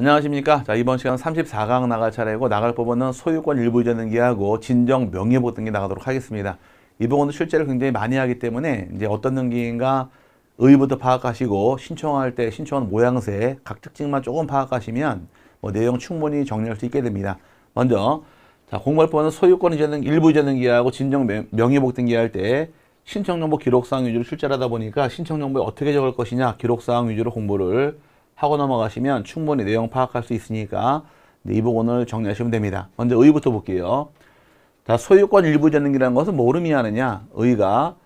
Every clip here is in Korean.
안녕하십니까. 자, 이번 시간은 34강 나갈 차례고 나갈 법원은 소유권 일부 이전 등기하고 진정 명예보 등기 나가도록 하겠습니다. 이 부분도 출제를 굉장히 많이 하기 때문에 이제 어떤 등기인가 의부터 파악하시고 신청할 때 신청한 모양새 각 특징만 조금 파악하시면 뭐 내용 충분히 정리할 수 있게 됩니다. 먼저 자, 공부할 부분은 소유권 이전 등기 일부 이전 등기하고 진정 명예보 등기할 때 신청정보 기록사항 위주로 출제를 하다 보니까 신청정보에 어떻게 적을 것이냐 기록사항 위주로 공부를 하고 넘어가시면 충분히 내용 파악할 수 있으니까 네, 이 부분을 정리하시면 됩니다. 먼저 의부터 볼게요. 자, 소유권 일부 전능이라는 것은 뭐 의미하느냐? 의가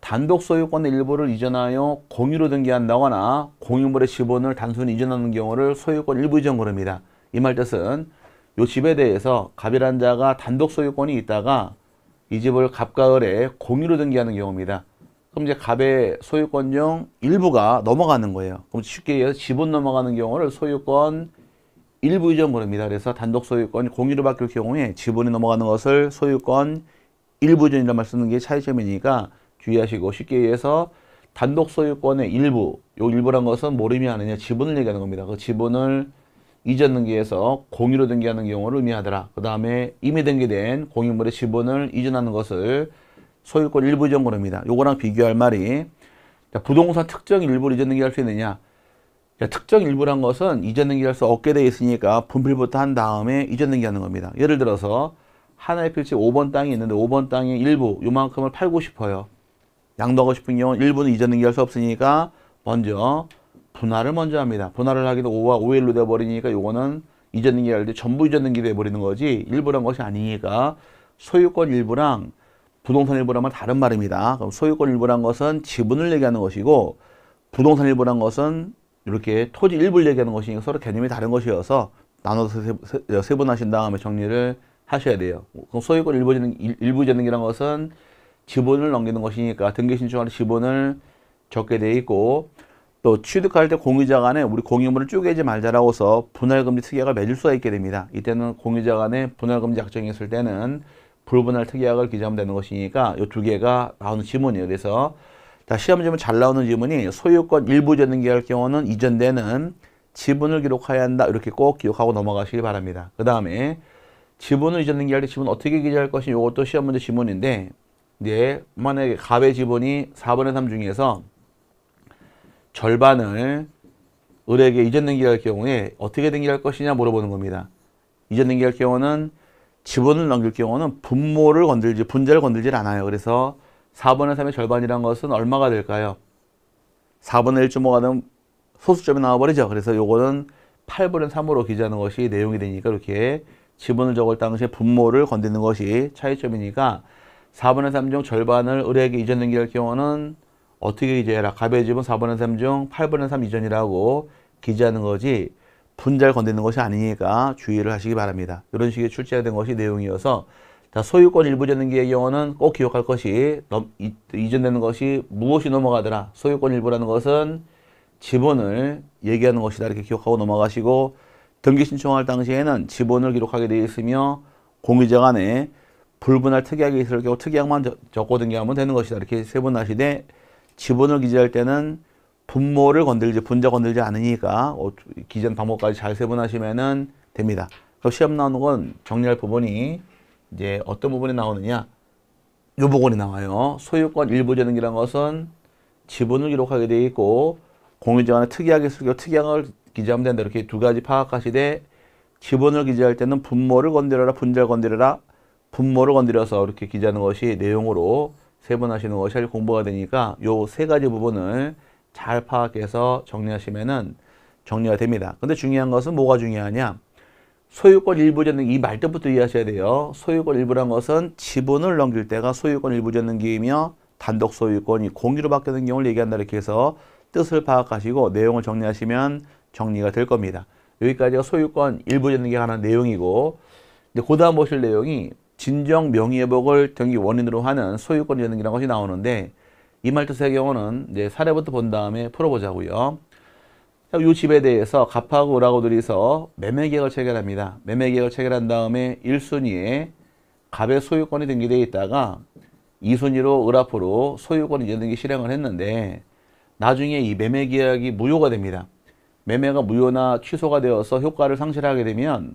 단독 소유권의 일부를 이전하여 공유로 등기한다거나 공유물의 지분을 단순히 이전하는 경우를 소유권 일부 이전 그럽니다. 이 말 뜻은 이 집에 대해서 갑이란 자가 단독 소유권이 있다가 이 집을 갑가을에 공유로 등기하는 경우입니다. 그럼 이제 갑의 소유권중 일부가 넘어가는 거예요. 그럼 쉽게 얘기해서 지분 넘어가는 경우를 소유권 일부 이전 그럽니다. 그래서 단독 소유권이 공유로 바뀔 경우에 지분이 넘어가는 것을 소유권 일부 이전이라 고말 쓰는 게 차이점이니까 주의하시고 쉽게 얘기해서 단독 소유권의 일부, 요 일부란 것은 뭘의미하느냐 지분을 얘기하는 겁니다. 그 지분을 이전 등기에서 공유로 등기하는 경우를 의미하더라. 그 다음에 이미 등기된 공유물의 지분을 이전하는 것을 소유권 일부 이전 권입니다. 요거랑 비교할 말이 부동산 특정 일부를 이전 등기할 수 있느냐 특정 일부란 것은 이전 등기할 수 없게 돼 있으니까 분필부터 한 다음에 이전 등기하는 겁니다. 예를 들어서 하나의 필지 5번 땅이 있는데 5번 땅의 일부 요만큼을 팔고 싶어요. 양도하고 싶은 경우는 일부는 이전 등기할 수 없으니까 먼저 분할을 먼저 합니다. 분할을 하기도 5와 5일로 돼버리니까 요거는 이전 등기할 때 전부 이전 등기 돼버리는 거지 일부란 것이 아니니까 소유권 일부랑 부동산 일부라면 다른 말입니다. 그럼 소유권 일부란 것은 지분을 얘기하는 것이고 부동산 일부란 것은 이렇게 토지 일부를 얘기하는 것이니까 서로 개념이 다른 것이어서 나눠서 어, 세분하신 다음에 정리를 하셔야 돼요. 그럼 소유권 일부재능, 일부재능이란 것은 지분을 넘기는 것이니까 등기신청할 지분을 적게 돼 있고 또 취득할 때 공유자 간에 우리 공유물을 쪼개지 말자라고 해서 분할금지 특약을 맺을 수가 있게 됩니다. 이때는 공유자 간에 분할금지 약정이 있을 때는 불분할 특약을 기재하면 되는 것이니까 이 두 개가 나오는 지문이에요. 그래서 자, 시험 지문 잘 나오는 지문이 소유권 일부 전등기할 경우는 이전되는 지분을 기록해야 한다. 이렇게 꼭 기억하고 넘어가시기 바랍니다. 그 다음에 지분을 이전등기할 때 지분 어떻게 기재할 것이 이것도 시험 문제 지문인데 이 만약에 갑의 지분이 4분의 3 중에서 절반을 을에게 이전 등기할 경우에 어떻게 등기할 것이냐 물어보는 겁니다. 이전 등기할 경우는 지분을 넘길 경우는 분모를 건들지 분자를 건들질 않아요. 그래서 4분의 3의 절반이란 것은 얼마가 될까요? 4분의 1주모가 되면 소수점이 나와버리죠. 그래서 요거는 8분의 3으로 기재하는 것이 내용이 되니까 이렇게 지분을 적을 당시에 분모를 건드는 것이 차이점이니까 4분의 3 중 절반을 의뢰에게 이전 등기할 경우는 어떻게 기재해라? 갑의 지분 4분의 3 중 8분의 3 이전이라고 기재하는 거지 분자를 건드는 것이 아니니까 주의를 하시기 바랍니다. 이런 식의 출제가 된 것이 내용이어서 자, 소유권 일부전등기의 경우는 꼭 기억할 것이 넘, 이, 이전되는 것이 무엇이 넘어가더라. 소유권 일부라는 것은 지분을 얘기하는 것이다. 이렇게 기억하고 넘어가시고 등기 신청할 당시에는 지분을 기록하게 되어 있으며 공유자 간에 불분할 특약이 있을 경우 특약만 적고 등기하면 되는 것이다. 이렇게 세분화시되 지분을 기재할 때는 분모를 건들지 분자 건들지 않으니까 어, 기전 방법까지 잘세분하시면 됩니다. 그럼 시험 나오는 건 정리할 부분이 이제 어떤 부분이 나오느냐? 요 부분이 나와요. 소유권 일부재능이란 것은 지분을 기록하게 돼 있고 공유자 간에 특이하게 쓰고 특이한걸 기재하면 된다. 이렇게 두 가지 파악하시되 지분을 기재할 때는 분모를 건드려라, 분자를 건드려라, 분모를 건드려서 이렇게 기재하는 것이 내용으로 세분하시는 것이 공부가 되니까 요 세 가지 부분을 잘 파악해서 정리하시면은 정리가 됩니다. 근데 중요한 것은 뭐가 중요하냐? 소유권 일부전는이 말때부터 이해하셔야 돼요. 소유권 일부란 것은 지분을 넘길 때가 소유권 일부전는기이며 단독 소유권이 공유로 바뀌는 경우를 얘기한다 이렇게 해서 뜻을 파악하시고 내용을 정리하시면 정리가 될 겁니다. 여기까지가 소유권 일부전는기 하는 내용이고 이제 그다음 보실 내용이 진정 명예회복을 등기 원인으로 하는 소유권 전는기라는 것이 나오는데 이말투세의 경우는 이제 사례부터 본 다음에 풀어보자고요. 이 집에 대해서 갑하고 을하고 들이서 매매계약을 체결합니다. 매매계약을 체결한 다음에 1순위에 갑의 소유권이 등기되어 있다가 2순위로 을 앞으로 소유권 이전등기 실행을 했는데 나중에 이 매매계약이 무효가 됩니다. 매매가 무효나 취소가 되어서 효과를 상실하게 되면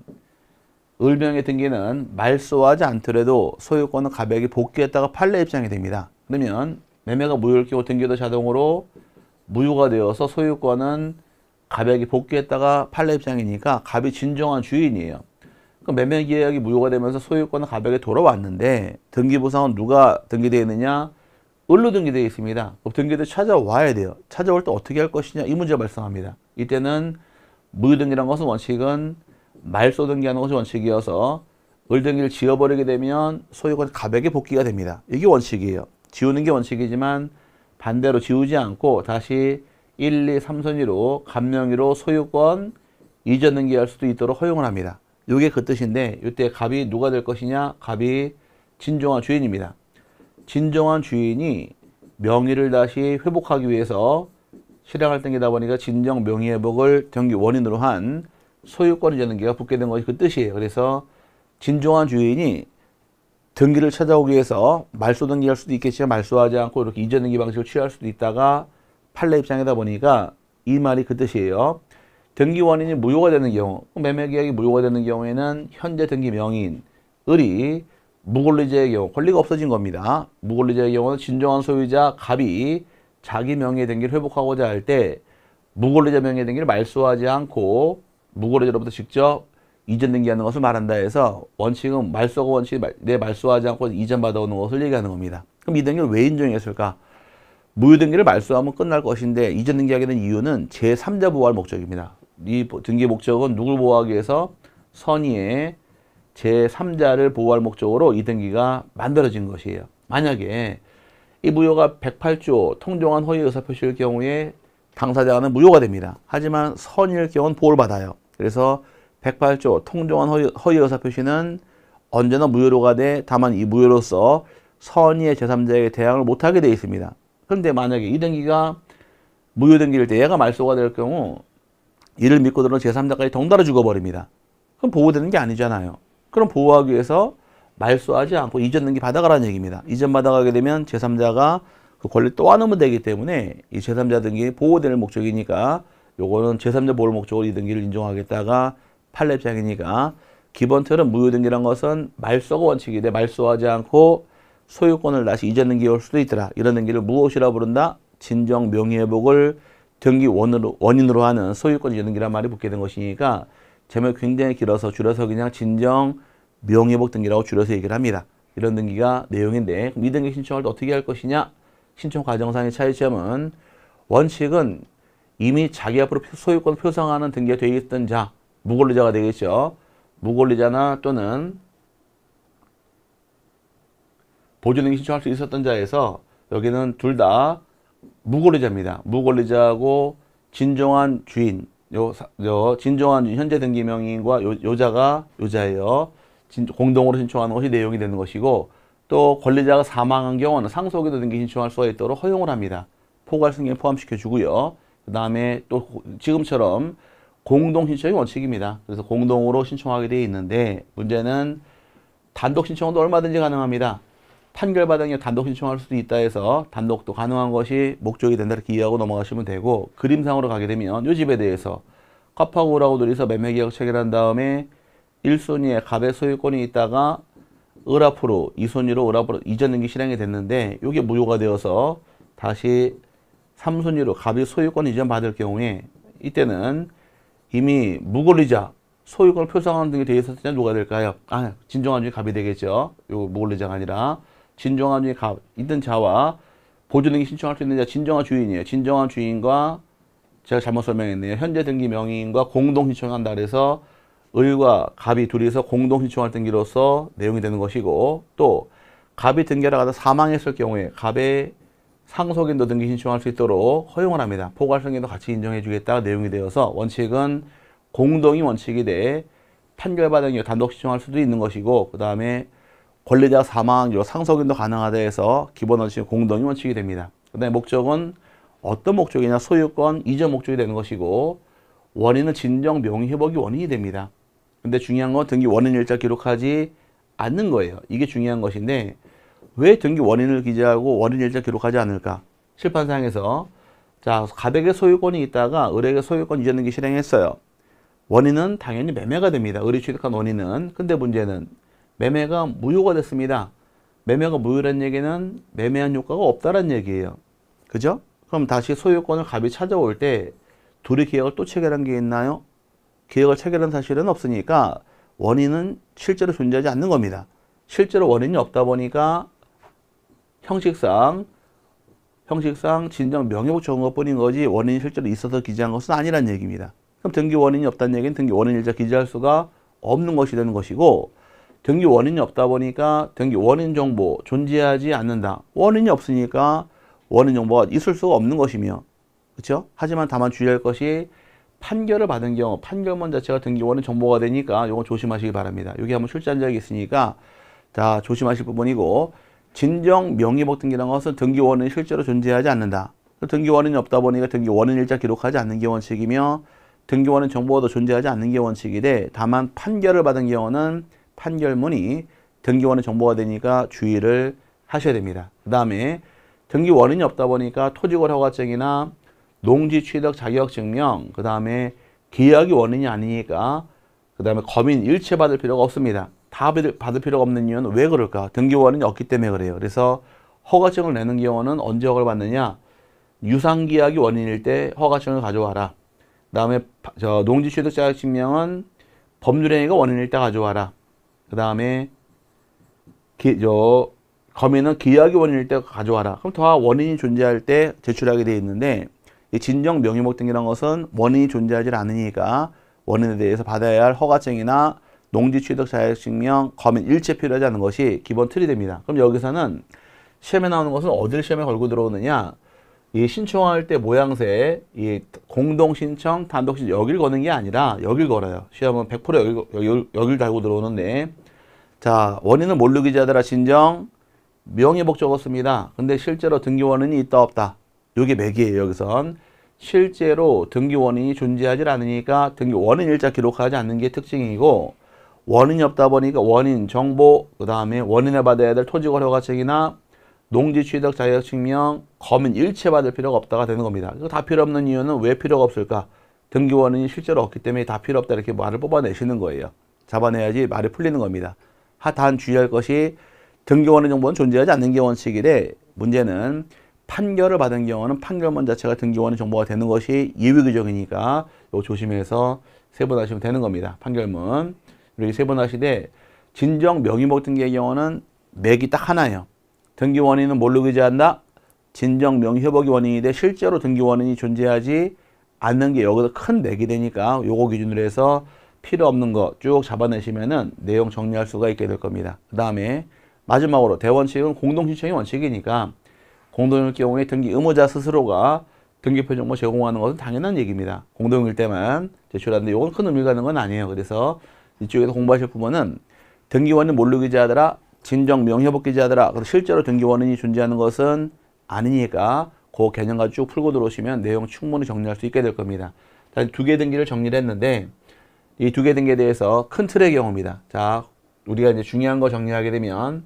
을명의 등기는 말소하지 않더라도 소유권은 갑에게 복귀했다가 판례 입장이 됩니다. 그러면 매매가 무효일 경우 등기도 자동으로 무효가 되어서 소유권은 가에게 복귀했다가 판례 입장이니까 갑이 진정한 주인이에요. 그 매매 계약이 무효가 되면서 소유권은 갑에게 돌아왔는데 등기부상은 누가 등기되어 있느냐? 을로 등기되어 있습니다. 등기도 찾아와야 돼요. 찾아올 때 어떻게 할 것이냐 이 문제가 발생합니다. 이때는 무효등기란 것은 원칙은 말소등기하는 것이 원칙이어서 을등기를 지어버리게 되면 소유권 가백에 복귀가 됩니다. 이게 원칙이에요. 지우는 게 원칙이지만 반대로 지우지 않고 다시 1, 2, 3선위로 갑명위로 소유권 이전 등기할 수도 있도록 허용을 합니다. 이게 그 뜻인데 이때 갑이 누가 될 것이냐? 갑이 진정한 주인입니다. 진정한 주인이 명의를 다시 회복하기 위해서 실행할 등기다 보니까 진정 명의 회복을 등기 원인으로 한 소유권 이전 등기가 붙게 된 것이 그 뜻이에요. 그래서 진정한 주인이 등기를 찾아오기 위해서 말소 등기할 수도 있겠지만 말소하지 않고 이렇게 이전 등기 방식을 취할 수도 있다가 판례 입장이다 보니까 이 말이 그 뜻이에요. 등기 원인이 무효가 되는 경우, 매매 계약이 무효가 되는 경우에는 현재 등기 명인, 을이 무권리자의 경우, 권리가 없어진 겁니다. 무권리자의 경우는 진정한 소유자 갑이 자기 명의의 등기를 회복하고자 할 때 무권리자 명의의 등기를 말소하지 않고 무권리자로부터 직접 이전 등기하는 것을 말한다 해서 원칙은 말소가 원칙이 내 말소하지 않고 이전 받아오는 것을 얘기하는 겁니다. 그럼 이 등기를 왜 인정했을까? 무효등기를 말소하면 끝날 것인데 이전 등기하게 된 이유는 제3자 보호할 목적입니다. 이 등기 목적은 누굴 보호하기 위해서 선의의 제3자를 보호할 목적으로 이 등기가 만들어진 것이에요. 만약에 이 무효가 108조 통정한 허위 의사표시일 경우에 당사자는 무효가 됩니다. 하지만 선의일 경우는 보호를 받아요. 그래서 108조 통정한 허위, 허위 의사 표시는 언제나 무효로가 돼 다만 이 무효로서 선의의 제3자에게 대항을 못하게 되어 있습니다. 그런데 만약에 이 등기가 무효 등기를때 얘가 말소가 될 경우 이를 믿고 들은 제3자까지 덩달아 죽어버립니다. 그럼 보호되는 게 아니잖아요. 그럼 보호하기 위해서 말소하지 않고 이전 등기 받아가라는 얘기입니다. 이전 받아가게 되면 제3자가 그 권리 또 안으면 되기 때문에 이 제3자 등기 보호되는 목적이니까 요거는 제3자 보호 목적으로 이 등기를 인정하겠다가 판례장이니까 기본틀은 무효등기란 것은 말소가 원칙이래 말소하지 않고 소유권을 다시 이전 등기올 수도 있더라. 이런 등기를 무엇이라 부른다? 진정 명예회복을 등기 원으로, 원인으로 하는 소유권 이전 등기란 말이 붙게 된 것이니까 제목이 굉장히 길어서 줄여서 그냥 진정 명예회복 등기라고 줄여서 얘기를 합니다. 이런 등기가 내용인데 그럼 이 등기 신청을 어떻게 할 것이냐? 신청 과정상의 차이점은 원칙은 이미 자기 앞으로 소유권을 표상하는 등기가 되어 있던 자 무권리자가 되겠죠. 무권리자나 또는 보존행위 신청할 수 있었던 자에서 여기는 둘 다 무권리자입니다. 무권리자고 하 진정한 주인, 요, 요 진정한 현재 등기명인과 요, 요자가 요자예요. 진, 공동으로 신청하는 것이 내용이 되는 것이고 또 권리자가 사망한 경우는 상속에도 등기 신청할 수가 있도록 허용을 합니다. 포괄 승계 포함시켜 주고요. 그 다음에 또 지금처럼 공동 신청이 원칙입니다. 그래서 공동으로 신청하게 되어 있는데 문제는 단독 신청도 얼마든지 가능합니다. 판결받은 게 단독 신청할 수도 있다 해서 단독도 가능한 것이 목적이 된다 이렇게 이해하고 넘어가시면 되고 그림상으로 가게 되면 요 집에 대해서 카파고 라고들이서 매매계약 체결한 다음에 1순위에 갑의 소유권이 있다가 을앞으로 2순위로 을앞으로 이전 등기 실행이 됐는데 이게 무효가 되어서 다시 3순위로 갑의 소유권 이전 받을 경우에 이때는 이미 무골리자 소유권을 표상하는 등에 대해서 누가 될까요? 아, 진정한 중에 갑이 되겠죠. 요 무골리자가 아니라 진정한 중에 갑 있던 자와 보존 등이 신청할 수 있는 자 진정한 주인이에요. 진정한 주인과 제가 잘못 설명했네요. 현재 등기 명의인과 공동 신청한다 그래서 을과 갑이 둘이서 공동 신청할 등기로서 내용이 되는 것이고 또 갑이 등기하다가 사망했을 경우에 갑의 상속인도 등기 신청할 수 있도록 허용을 합니다. 포괄성인도 같이 인정해주겠다 내용이 되어서 원칙은 공동의 원칙에 대해 판결받은 이후 단독 신청할 수도 있는 것이고 그 다음에 권리자 사망, 상속인도 가능하다 해서 기본 원칙은 공동의 원칙이 됩니다. 그 다음에 목적은 어떤 목적이냐 소유권 이전 목적이 되는 것이고 원인은 진정 명의회복이 원인이 됩니다. 근데 중요한 건 등기 원인 일자 기록하지 않는 거예요. 이게 중요한 것인데 왜 등기 원인을 기재하고 원인 일자 기록하지 않을까? 실판상에서 자 가백의 소유권이 있다가 의뢰의 소유권 이전 등기 실행했어요. 원인은 당연히 매매가 됩니다. 의뢰 취득한 원인은. 근데 문제는 매매가 무효가 됐습니다. 매매가 무효란 얘기는 매매한 효과가 없다는 얘기예요. 그죠? 그럼 다시 소유권을 갑이 찾아올 때 둘이 계약을 또 체결한 게 있나요? 계약을 체결한 사실은 없으니까 원인은 실제로 존재하지 않는 겁니다. 실제로 원인이 없다 보니까 형식상 형식상 진정 명예복 적은 것뿐인 거지 원인이 실제로 있어서 기재한 것은 아니란 얘기입니다. 그럼 등기 원인이 없다는 얘기는 등기 원인일자 기재할 수가 없는 것이 되는 것이고 등기 원인이 없다 보니까 등기 원인 정보 존재하지 않는다. 원인이 없으니까 원인 정보가 있을 수가 없는 것이며 그렇죠? 하지만 다만 주의할 것이 판결을 받은 경우 판결문 자체가 등기 원인 정보가 되니까 이건 조심하시기 바랍니다. 여기 한번 출제한 적이 있으니까 자 조심하실 부분이고 진정 명의목 등기라는 것은 등기원이 실제로 존재하지 않는다. 등기원인이 없다 보니까 등기원은 일자 기록하지 않는 게 원칙이며 등기원은 정보도 존재하지 않는 게 원칙이되 다만 판결을 받은 경우는 판결문이 등기원의 정보가 되니까 주의를 하셔야 됩니다. 그 다음에 등기원인이 없다 보니까 토지거래 허가증이나 농지 취득 자격 증명 그 다음에 계약이 원인이 아니니까 그 다음에 검인 일체 받을 필요가 없습니다. 다 받을 필요가 없는 이유는 왜 그럴까? 등기원이 없기 때문에 그래요. 그래서 허가증을 내는 경우는 언제 허가를 받느냐? 유상계약이 원인일 때 허가증을 가져와라. 그 다음에 농지취득자격증명은 법률행위가 원인일 때 가져와라. 그 다음에 저검인은 계약이 원인일 때 가져와라. 그럼 다 원인이 존재할 때 제출하게 돼 있는데 이 진정 명의목 등이라는 것은 원인이 존재하지 않으니까 원인에 대해서 받아야 할 허가증이나 농지취득 자격증명, 검인 일체 필요하지 않은 것이 기본 틀이 됩니다. 그럼 여기서는 시험에 나오는 것은 어딜 시험에 걸고 들어오느냐 이 신청할 때 모양새 이 공동 신청, 단독 신청 여길 거는 게 아니라 여길 걸어요. 시험은 100% 여길, 여길, 여길 달고 들어오는데 자 원인은 모르기자들아 진정 명예복 적었습니다. 근데 실제로 등기 원인이 있다 없다. 요게 맥이에요 여기선. 실제로 등기 원인이 존재하지 않으니까 등기 원인 일자 기록하지 않는 게 특징이고 원인이 없다 보니까 원인, 정보, 그 다음에 원인을 받아야 될토지거래가책이나 농지취득 자격증명, 검은 일체 받을 필요가 없다가 되는 겁니다. 이거 다 필요 없는 이유는 왜 필요가 없을까? 등기 원인이 실제로 없기 때문에 다 필요 없다 이렇게 말을 뽑아내시는 거예요. 잡아내야지 말이 풀리는 겁니다. 하 단 주의할 것이 등기 원인 정보는 존재하지 않는 게 원칙이래 문제는 판결을 받은 경우는 판결문 자체가 등기 원인 정보가 되는 것이 예외 규정이니까 이거 조심해서 세분하시면 되는 겁니다. 판결문. 그리고 세 번하시되 진정 명의목 등기의 경우는 맥이 딱 하나예요. 등기 원인은 뭘로 기재한다? 진정 명의협약의 원인인데 실제로 등기 원인이 존재하지 않는 게 여기서 큰 맥이 되니까 요거 기준으로 해서 필요 없는 거 쭉 잡아내시면은 내용 정리할 수가 있게 될 겁니다. 그 다음에 마지막으로 대원칙은 공동신청의 원칙이니까 공동일 경우에 등기 의무자 스스로가 등기표 정보 제공하는 것은 당연한 얘기입니다. 공동일 때만 제출하는데 이건 큰 의미가 있는 건 아니에요. 그래서 이쪽에서 공부하실 부분은등기원인몰르기 자하더라 진정 명예회복기 자하더라 그래서 실제로 등기원인이 존재하는 것은 아니니까 그 개념 가지고 풀고 들어오시면 내용 충분히 정리할 수 있게 될 겁니다. 두 개 등기를 정리를 했는데 이 두 개 등기에 대해서 큰 틀의 경우입니다. 자, 우리가 이제 중요한 거 정리하게 되면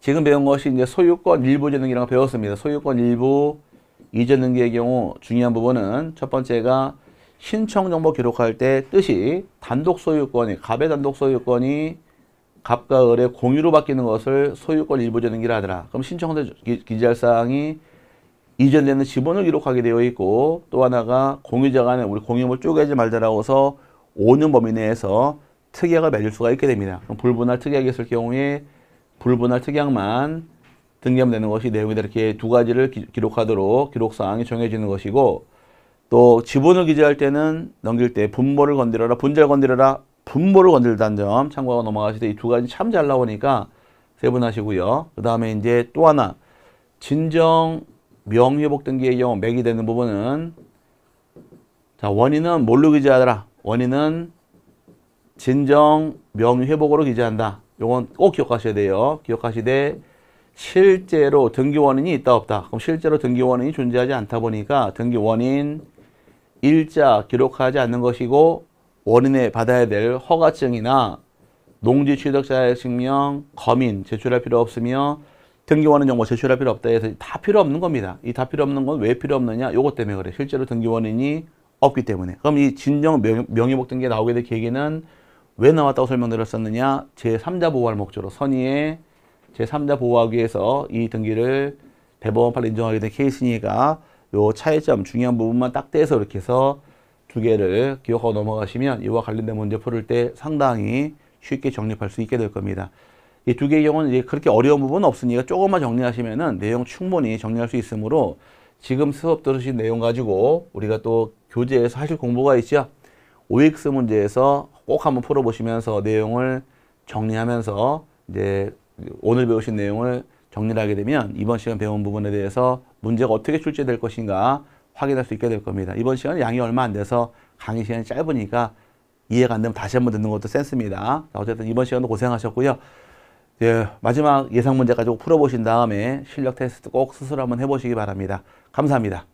지금 배운 것이 이제 소유권 일부 이전 등기라고 배웠습니다. 소유권 일부 이전 등기의 경우 중요한 부분은 첫 번째가 신청 정보 기록할 때 뜻이 단독 소유권이 갑의 단독 소유권이 갑과 을의 공유로 바뀌는 것을 소유권 일부전행기라 하더라. 그럼 신청서 기재할 사항이 이전되는 지분을 기록하게 되어 있고 또 하나가 공유자 간에 우리 공유물 쪼개지 말자라고서 해 5년 범위 내에서 특약을 맺을 수가 있게 됩니다. 그럼 불분할 특약이 있을 경우에 불분할 특약만 등기하면 되는 것이 내용이 이렇게 두 가지를 기, 기록하도록 기록사항이 정해지는 것이고 또 지분을 기재할 때는 넘길 때 분모를 건드려라, 분자를 건드려라, 분모를 건들다는 점 참고하고 넘어가시되 이 두 가지 참 잘 나오니까 세분하시고요. 그 다음에 이제 또 하나 진정 명회복 등기의 경우 맥이 되는 부분은 자 원인은 뭘로 기재하더라? 원인은 진정 명회복으로 기재한다. 요건 꼭 기억하셔야 돼요. 기억하시되 실제로 등기 원인이 있다 없다. 그럼 실제로 등기 원인이 존재하지 않다 보니까 등기 원인 일자 기록하지 않는 것이고 원인에 받아야 될 허가증이나 농지 취득자의 증명, 검인 제출할 필요 없으며 등기원은 정보 제출할 필요 없다 해서 다 필요 없는 겁니다. 이 다 필요 없는 건 왜 필요 없느냐? 요것 때문에 그래. 실제로 등기원인이 없기 때문에. 그럼 이 진정 명, 명의복 등기에 나오게 될 계기는 왜 나왔다고 설명드렸었느냐? 제3자 보호할 목적으로 선의의 제3자 보호하기 위해서 이 등기를 대법원 판례 인정하게 된 케이스니까 요 차이점 중요한 부분만 딱 떼서 이렇게 해서 두 개를 기억하고 넘어가시면 이와 관련된 문제 풀을 때 상당히 쉽게 정립할 수 있게 될 겁니다. 이 두 개의 경우는 이제 그렇게 어려운 부분은 없으니까 조금만 정리하시면은 내용 충분히 정리할 수 있으므로 지금 수업 들으신 내용 가지고 우리가 또 교재에서 하실 공부가 있죠. OX 문제에서 꼭 한번 풀어보시면서 내용을 정리하면서 이제 오늘 배우신 내용을 정리를 하게 되면 이번 시간 배운 부분에 대해서 문제가 어떻게 출제될 것인가 확인할 수 있게 될 겁니다. 이번 시간 은 양이 얼마 안 돼서 강의 시간이 짧으니까 이해가 안 되면 다시 한번 듣는 것도 센스입니다. 어쨌든 이번 시간도 고생하셨고요. 예, 마지막 예상 문제 가지고 풀어보신 다음에 실력 테스트 꼭 스스로 한번 해보시기 바랍니다. 감사합니다.